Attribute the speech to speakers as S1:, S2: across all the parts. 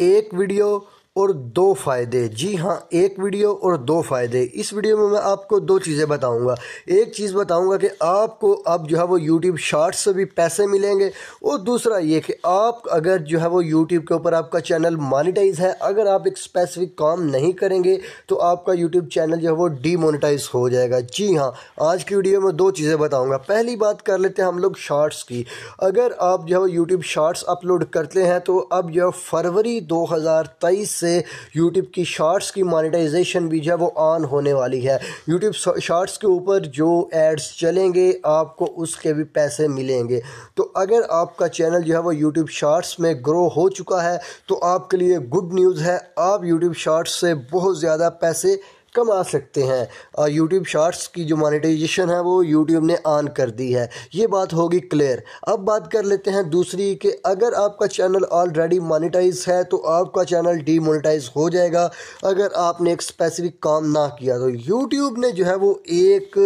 S1: एक वीडियो और दो फ़ायदे जी हाँ एक वीडियो और दो फ़ायदे इस वीडियो में मैं आपको दो चीज़ें बताऊंगा एक चीज़ बताऊंगा कि आपको अब जो है वो यूट्यूब शार्ट्स से भी पैसे मिलेंगे और दूसरा ये कि आप अगर जो है वो यूट्यूब के ऊपर आपका चैनल मोनिटाइज है अगर आप एक स्पेसिफिक काम नहीं करेंगे तो आपका यूट्यूब चैनल जो है वो डीमोनिटाइज हो जाएगा जी हाँ आज की वीडियो में दो चीज़ें बताऊँगा पहली बात कर लेते हैं हम लोग शार्ट्स की अगर आप जो है वो यूट्यूब शार्ट्स अपलोड करते हैं तो अब जो है फरवरी दो से से यूट्यूब की शॉर्ट्स की मोनिटाइजेशन भी जो है वो ऑन होने वाली है यूट्यूब शॉर्ट्स के ऊपर जो एड्स चलेंगे आपको उसके भी पैसे मिलेंगे तो अगर आपका चैनल जो है वो यूट्यूब शार्ट्स में ग्रो हो चुका है तो आपके लिए गुड न्यूज़ है आप यूट्यूब शार्ट्स से बहुत ज़्यादा पैसे कमा सकते हैं और यूट्यूब शॉर्ट्स की जो मोनेटाइजेशन है वो यूट्यूब ने ऑन कर दी है ये बात होगी क्लियर अब बात कर लेते हैं दूसरी कि अगर आपका चैनल ऑलरेडी मोनेटाइज है तो आपका चैनल डीमोनेटाइज हो जाएगा अगर आपने एक स्पेसिफिक काम ना किया तो यूट्यूब ने जो है वो एक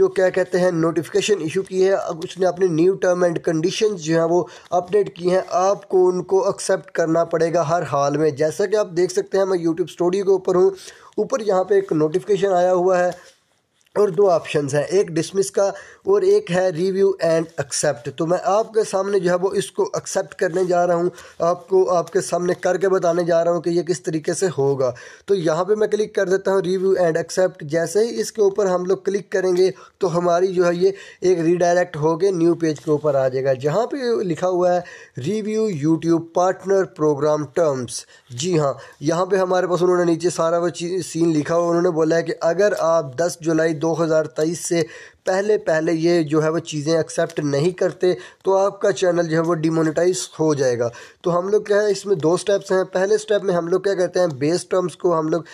S1: जो क्या कहते हैं नोटिफिकेशन इशू की है उसने अपने न्यू टर्म एंड कंडीशन जो है वो अपडेट की हैं आपको उनको एक्सेप्ट करना पड़ेगा हर हाल में जैसा कि आप देख सकते हैं मैं यूट्यूब स्टूडियो के ऊपर हूँ ऊपर यहाँ पे एक नोटिफिकेशन आया हुआ है और दो ऑप्शंस हैं एक डिसमिस का और एक है रिव्यू एंड एक्सेप्ट तो मैं आपके सामने जो है वो इसको एक्सेप्ट करने जा रहा हूँ आपको आपके सामने करके बताने जा रहा हूँ कि ये किस तरीके से होगा तो यहाँ पे मैं क्लिक कर देता हूँ रिव्यू एंड एक्सेप्ट जैसे ही इसके ऊपर हम लोग क्लिक करेंगे तो हमारी जो है ये एक रिडायरेक्ट गए न्यू पेज के ऊपर आ जाएगा जहाँ पर लिखा हुआ है review YouTube partner program terms जी हाँ यहाँ पर हमारे पास उन्होंने नीचे सारा वो सीन लिखा हुआ उन्होंने बोला है कि अगर आप दस जुलाई 2023 से पहले पहले ये जो है वो चीज़ें एक्सेप्ट नहीं करते तो आपका चैनल जो है वो डिमोनेटाइज हो जाएगा तो हम लोग क्या है इसमें दो स्टेप्स हैं पहले स्टेप में हम लोग क्या करते हैं बेस टर्म्स को हम लोग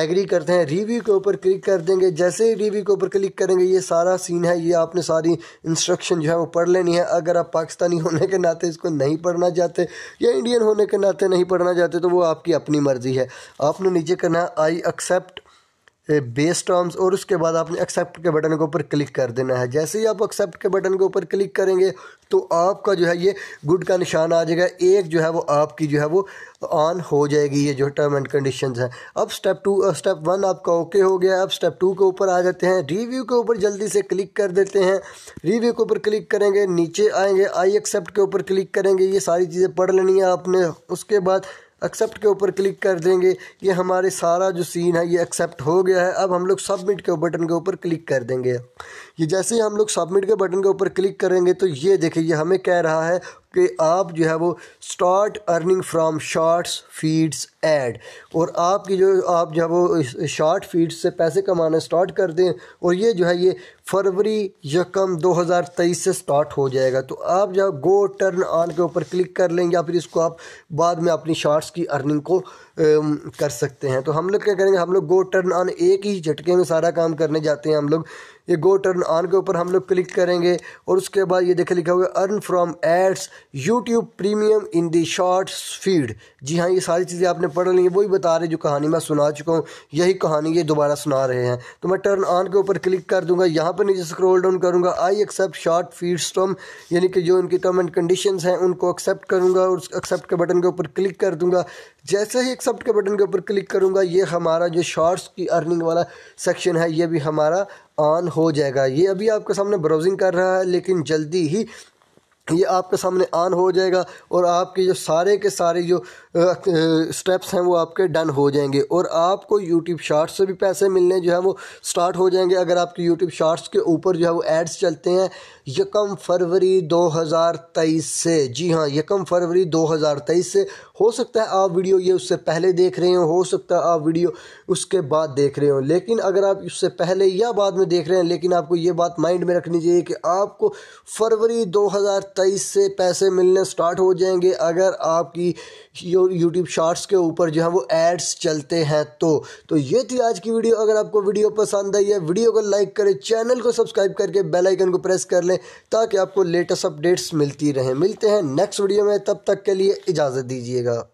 S1: एग्री करते हैं रिव्यू के ऊपर क्लिक कर देंगे जैसे ही रिव्यू के ऊपर क्लिक करेंगे ये सारा सीन है ये आपने सारी इंस्ट्रक्शन जो है वो पढ़ लेनी है अगर आप पाकिस्तानी होने के नाते इसको नहीं पढ़ना चाहते या इंडियन होने के नाते नहीं पढ़ना चाहते तो वो आपकी अपनी मर्ज़ी है आपने नीचे करना है आई एक्सेप्ट बेस टर्म्स और उसके बाद आपने एक्सेप्ट के बटन के ऊपर क्लिक कर देना है जैसे ही आप एक्सेप्ट के बटन के ऊपर क्लिक करेंगे तो आपका जो है ये गुड का निशान आ जाएगा एक जो है वो आपकी जो है वो ऑन हो जाएगी ये जो टर्म एंड कंडीशंस हैं अब स्टेप टू स्टेप वन आपका ओके हो गया अब स्टेप टू के ऊपर आ जाते हैं रिव्यू के ऊपर जल्दी से क्लिक कर देते हैं रिव्यू के ऊपर क्लिक करेंगे नीचे आएंगे आई एक्सेप्ट के ऊपर क्लिक करेंगे ये सारी चीज़ें पढ़ लेनी है आपने उसके बाद एक्सेप्ट के ऊपर क्लिक कर देंगे ये हमारे सारा जो सीन है ये एक्सेप्ट हो गया है अब हम लोग सबमिट के बटन के ऊपर क्लिक कर देंगे ये जैसे ही हम लोग सबमिट के बटन के ऊपर क्लिक करेंगे तो ये देखिए ये हमें कह रहा है कि आप जो है वो start earning from shorts feeds ad और आपकी जो आप जो है वो शार्ट फीड्स से पैसे कमाना स्टार्ट कर दें और ये जो है ये फरवरी यकम 2023 से स्टार्ट हो जाएगा तो आप जो गो टर्न ऑन के ऊपर क्लिक कर लें या फिर इसको आप बाद में अपनी शार्ट्स की अर्निंग को कर सकते हैं तो हम लोग क्या करेंगे हम लोग गो टर्न ऑन एक ही झटके में सारा काम करने जाते हैं हम लोग ये गो टर्न ऑन के ऊपर हम लोग क्लिक करेंगे और उसके बाद ये देखे लिखा हुआ earn from ads YouTube premium in the shorts feed जी हाँ ये सारी चीज़ें आपने पढ़ ली हैं वही बता रहे जो कहानी मैं सुना चुका हूँ यही कहानी ये दोबारा सुना रहे हैं तो मैं टर्न ऑन के ऊपर क्लिक कर दूंगा यहाँ पर नीचे स्क्रोल डाउन करूँगा आई एक्सेप्ट शॉर्ट फीड स्टम यानी कि जो इनकी टर्म एंड कंडीशन हैं उनको एक्सेप्ट करूँगा और एक्सेप्ट के बटन के ऊपर क्लिक कर दूँगा जैसे ही एक्सेप्ट के बटन के ऊपर क्लिक करूँगा ये हमारा जो शॉर्ट्स की अर्निंग वाला सेक्शन है ये भी हमारा ऑन हो जाएगा ये अभी आपके सामने ब्राउजिंग कर रहा है लेकिन जल्दी ही ये आपके सामने आन हो जाएगा और आपके जो सारे के सारे जो स्टेप्स हैं वो आपके डन हो जाएंगे और आपको यूट्यूब शार्ट्स से भी पैसे मिलने जो है वो स्टार्ट हो जाएंगे अगर आपके यूट्यूब शार्ट्स के ऊपर जो है वो एड्स चलते हैं यकम फरवरी 2023 से जी हाँ यकम फरवरी 2023 से हो सकता है आप वीडियो ये उससे पहले देख रहे हो हो सकता है आप वीडियो उसके बाद देख रहे हो लेकिन अगर आप उससे पहले या बाद में देख रहे हैं लेकिन आपको ये बात माइंड में रखनी चाहिए कि आपको फरवरी 2023 से पैसे मिलने स्टार्ट हो जाएंगे अगर आपकी यूट्यूब शॉर्ट्स के ऊपर जो है वो एड्स चलते हैं तो तो ये थी आज की वीडियो अगर आपको वीडियो पसंद आई है वीडियो को लाइक करें चैनल को सब्सक्राइब करके बेल आइकन को प्रेस कर लें ताकि आपको लेटेस्ट अपडेट्स मिलती रहें मिलते हैं नेक्स्ट वीडियो में तब तक के लिए इजाज़त दीजिएगा